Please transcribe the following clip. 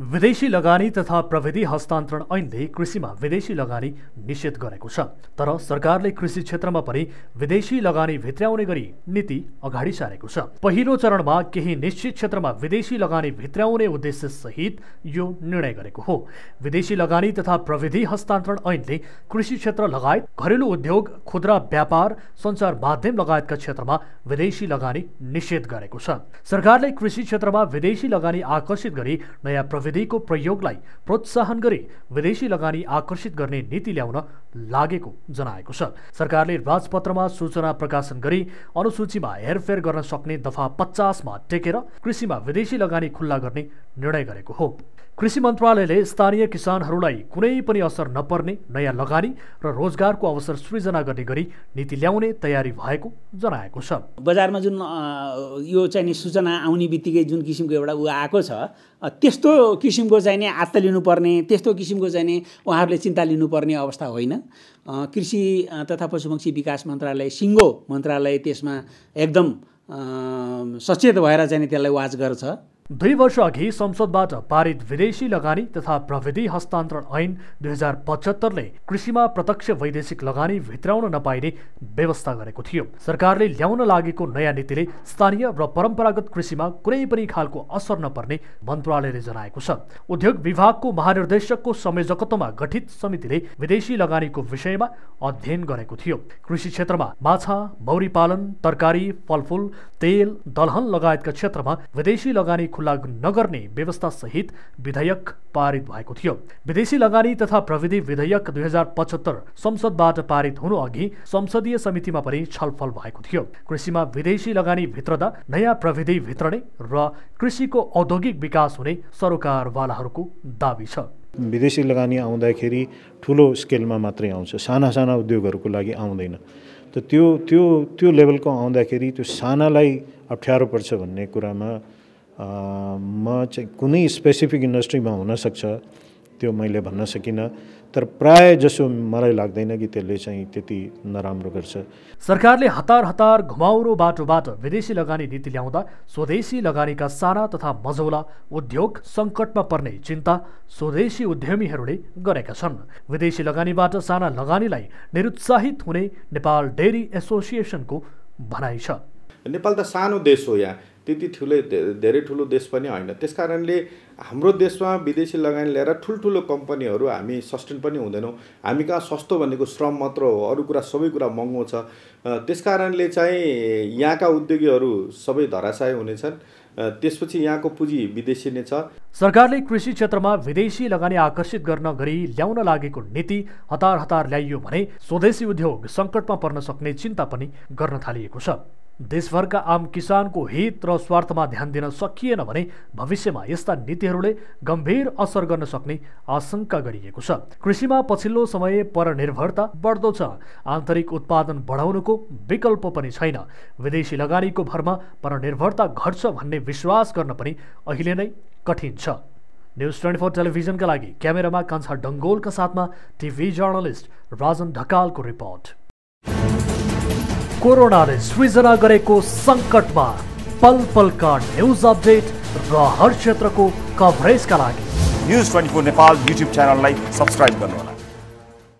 विदेशी लगानी तथा प्रविधि हस्तान्तरण ऐनले कृषिमा विदेशी लगानी निषेध गरेको छ तर सरकारले कृषि क्षेत्रमा पनि विदेशी लगानी भित्र्याउने गरी नीति अगाडि सारेको छ पहिलो चरणमा केही निश्चित क्षेत्रमा विदेशी लगानी भित्र्याउने सहित यो निर्णय गरेको हो विदेशी लगानी तथा प्रविधि हस्तान्तरण ऐनले कृषि क्षेत्र लगायत घरेलु उद्योग खुद्रा व्यापार सञ्चार माध्यम लगायतका क्षेत्रमा विदेशी लगानी निषेध गरेको छ सरकारले कृषि क्षेत्रमा विदेशी लगानी आकर्षित गरी नयाँ प्रविधिको प्रयोगलाई प्रोत्साहन गरी विदेशी लगानी आकर्षित गर्ने नीति ल्याउन लागेको जनाएको छ सरकारले राजपत्रमा सूचना प्रकाशन गरी अनुसूचीमा हेरफेर गर्न सक्ने दफा पचासमा टेकेर कृषिमा विदेशी लगानी खुल्ला गर्ने निर्णय गरेको हो कृषि मन्त्रालयले स्थानीय किसानहरूलाई कुनै पनि असर नपर्ने नयाँ लगानी र रोजगारको अवसर सृजना गर्ने गरी नीति ल्याउने तयारी भएको जनाएको छ बजारमा जुन यो चाहिँ नि सूचना आउने बित्तिकै जुन किसिमको एउटा ऊ आएको छ त्यस्तो किसिमको चाहिँ नि आत्ता लिनुपर्ने त्यस्तो किसिमको चाहिँ नि उहाँहरूले चिन्ता लिनुपर्ने अवस्था होइन कृषि तथा पशुपक्षी विकास मन्त्रालय सिङ्गो मन्त्रालय त्यसमा एकदम सचेत भएर चाहिँ त्यसलाई वाच गर्छ दुई वर्ष अघि संसदबाट पारित विदेशी लगानी तथा प्रविधि हस्तान्तरण ऐन दुई हजार पचहत्तरले कृषिमा प्रत्यक्ष वैदेशिक लगानी भित्राउन नपाइने व्यवस्था गरेको थियो सरकारले ल्याउन लागेको नयाँ नीतिले स्थानीय र परम्परागत कृषिमा कुनै पनि खालको असर नपर्ने मन्त्रालयले जनाएको छ उद्योग विभागको महानिर्देशकको संयोजकत्वमा गठित समितिले विदेशी लगानीको विषयमा अध्ययन गरेको थियो कृषि क्षेत्रमा माछा मौरी पालन तरकारी फलफुल तेल दलहन लगायतका क्षेत्रमा विदेशी लगानी खुल्ला नगर्ने व्यवस्था सहित विधेयक पारित भएको थियो विदेशी लगानी तथा प्रविधि विधेयक दुई हजार पचहत्तर संसदबाट पारित हुनु अघि संसदीय समितिमा पनि छलफल भएको थियो कृषिमा विदेशी लगानी भित्रदा नयाँ प्रविधि भित्रने र कृषिको औद्योगिक विकास हुने सरकारवालाहरूको दावी छ विदेशी लगानी आउँदाखेरि ठुलो स्केलमा मात्रै आउँछ साना साना उद्योगहरूको लागि आउँदैन त त्यो त्यो त्यो लेभलको आउँदाखेरि त्यो सानालाई अप्ठ्यारो पर्छ भन्ने कुरामा म चाहिँ कुनै स्पेसिफिक इन्डस्ट्रीमा हुनसक्छ त्यो मैले भन्न सकिनँ तर प्राय जसो मलाई लाग्दैन कि त्यसले चाहिँ त्यति नराम्रो गर्छ सरकारले हतार हतार घुमाउरो बाटोबाट विदेशी लगानी नीति ल्याउँदा स्वदेशी लगानीका साना तथा मझौला उद्योग सङ्कटमा पर्ने चिन्ता स्वदेशी उद्यमीहरूले गरेका छन् विदेशी लगानीबाट साना लगानीलाई निरुत्साहित हुने नेपाल डेरी एसोसिएसनको भनाइ छ नेपाल त सानो देश हो यहाँ त्यति ठुलै धेरै ठुलो देश पनि होइन त्यस कारणले हाम्रो देशमा विदेशी लगानी ल्याएर ठुल्ठुलो कम्पनीहरू हामी सस्टेन पनि हुँदैनौँ हामी कहाँ सस्तो भनेको श्रम मात्र हो अरू कुरा सबै कुरा महँगो छ त्यस कारणले चाहिँ यहाँका उद्योगीहरू सबै धराशय हुनेछन् त्यसपछि यहाँको पुँजी विदेशी नै छ सरकारले कृषि क्षेत्रमा विदेशी लगानी आकर्षित गर्न गरी ल्याउन लागेको नीति हतार हतार ल्याइयो भने स्वदेशी उद्योग सङ्कटमा पर्न सक्ने चिन्ता पनि गर्न थालिएको छ देशभर का आम किसान को हित र में ध्यान दिन सकिएन भविष्य में यहां नीति गंभीर असर कर सकने आशंका कर छ कृषिमा समय परनिर्भरता निर्भरता बढ़्द आंतरिक उत्पादन को विकल्प विदेशी लगानी भरमा परनिर्भरता घट्छ भन्ने विश्वास गर्न पनि अहिले नै कठिन छ न्युज ट्वेन्टी फोर में लागि डंगोल का साथ में टीवी जर्नलिस्ट राजन ढकाल को रिपोर्ट कोरोना ने सृजना संकट में पल पल का न्यूज अपडेट रेत्र को कवरेज का लगी news twenty four Nepal YouTube subscribe कर